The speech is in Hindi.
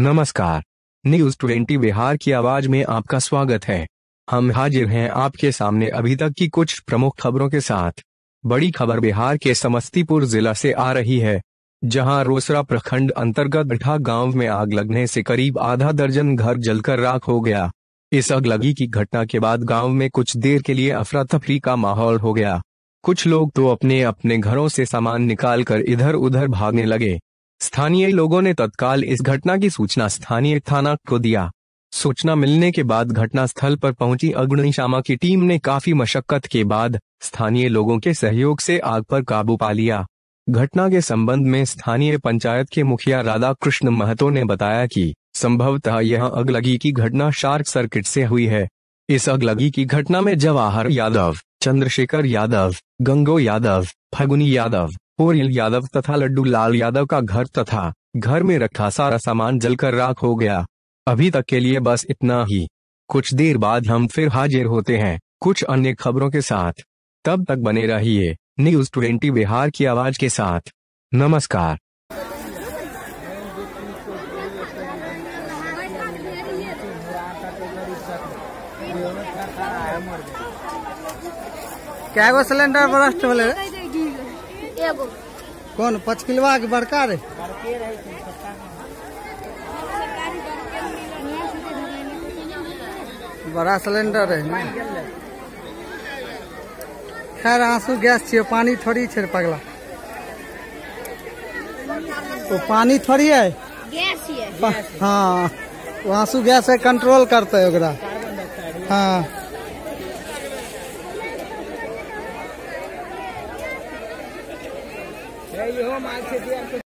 नमस्कार न्यूज ट्वेंटी बिहार की आवाज में आपका स्वागत है हम हाजिर हैं आपके सामने अभी तक की कुछ प्रमुख खबरों के साथ बड़ी खबर बिहार के समस्तीपुर जिला से आ रही है जहां रोसरा प्रखंड अंतर्गत बठा गांव में आग लगने से करीब आधा दर्जन घर जलकर राख हो गया इस अगलगी की घटना के बाद गांव में कुछ देर के लिए अफरा तफरी का माहौल हो गया कुछ लोग तो अपने अपने घरों से सामान निकालकर इधर उधर भागने लगे स्थानीय लोगों ने तत्काल इस घटना की सूचना स्थानीय थाना को दिया सूचना मिलने के बाद घटना स्थल पर पहुंची अग्निशामा की टीम ने काफी मशक्कत के बाद स्थानीय लोगों के सहयोग से आग पर काबू पा लिया घटना के संबंध में स्थानीय पंचायत के मुखिया राधा कृष्ण महतो ने बताया कि संभवतः यह अगलगी की घटना शार्क सर्किट से हुई है इस अगलगी की घटना में जवाहर यादव चंद्रशेखर यादव गंगो यादव फगुनी यादव पोरियल यादव तथा लड्डू लाल यादव का घर तथा घर में रखा सारा सामान जलकर राख हो गया अभी तक के लिए बस इतना ही कुछ देर बाद हम फिर हाजिर होते हैं कुछ अन्य खबरों के साथ तब तक बने रहिए न्यूज ट्वेंटी बिहार की आवाज के साथ नमस्कार क्या गो सिलेंडर ब्रस्ट हो कौन पच किलवा के बड़का रे बड़ा सिलेंडर है ना खैर आंसू गैस छे पानी थोड़ी छे पगला तो पानी थोड़ी है गैस ही है हाँ वहाँ गैस से कंट्रोल करते हैं ओकरा हाँ